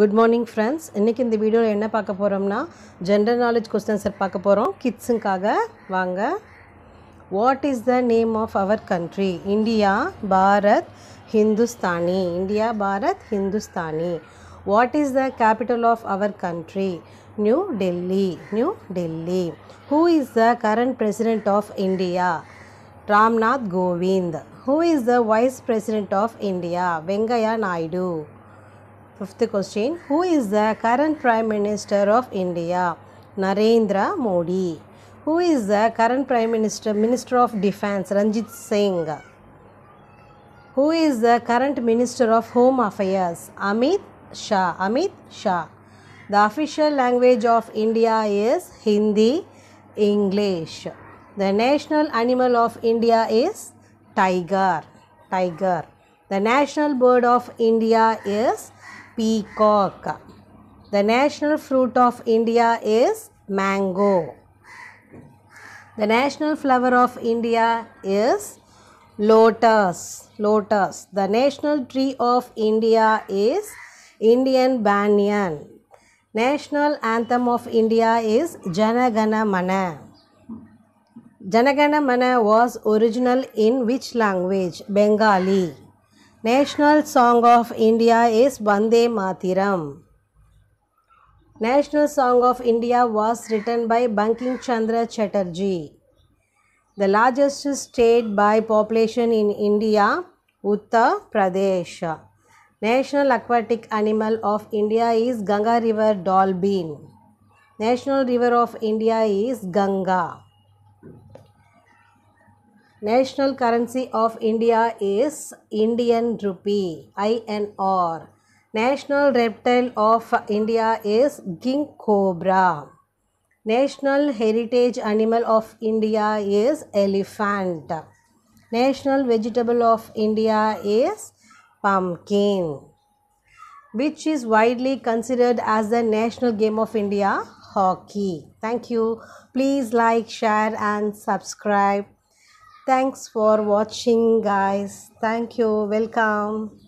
Good morning friends இன்றைக்கி இந்த வீடியோவில் என்ன பார்க்க போகிறோம்னா ஜென்ரல் நாலேஜ் கொஸ்டின்ஸ் பார்க்க போகிறோம் கிட்ஸுக்காக வாங்க what is the name of our country India Bharat Hindustani India Bharat Hindustani what is the capital of our country New Delhi New Delhi who is the current president of India Ramnath Kovind who is the vice president of India Venkaiah Naidu Fifth question Who is the current Prime Minister of India? Narendra Modi. Who is the current Prime Minister, Minister of Defence? Ranjit Singh. Who is the current Minister of Home Affairs? Amit Shah. Amit Shah. The official language of India is Hindi, English. The national animal of India is tiger. Tiger. The national bird of India is peacock. The national fruit of India is mango. The national flower of India is lotus. Lotus. The national tree of India is Indian banyan. National anthem of India is Janagana Mana. Janagana Mana was original in which language? Bengali. National Song of India is Bande Matiram. National Song of India was written by Bankim Chandra Chatterjee. The largest state by population in India, Uttar Pradesh. National aquatic animal of India is Ganga River dolphin. National river of India is Ganga. National currency of India is Indian rupee INR. National reptile of India is king cobra. National heritage animal of India is elephant. National vegetable of India is pumpkin which is widely considered as the national game of India hockey. Thank you. Please like, share, and subscribe thanks for watching guys thank you welcome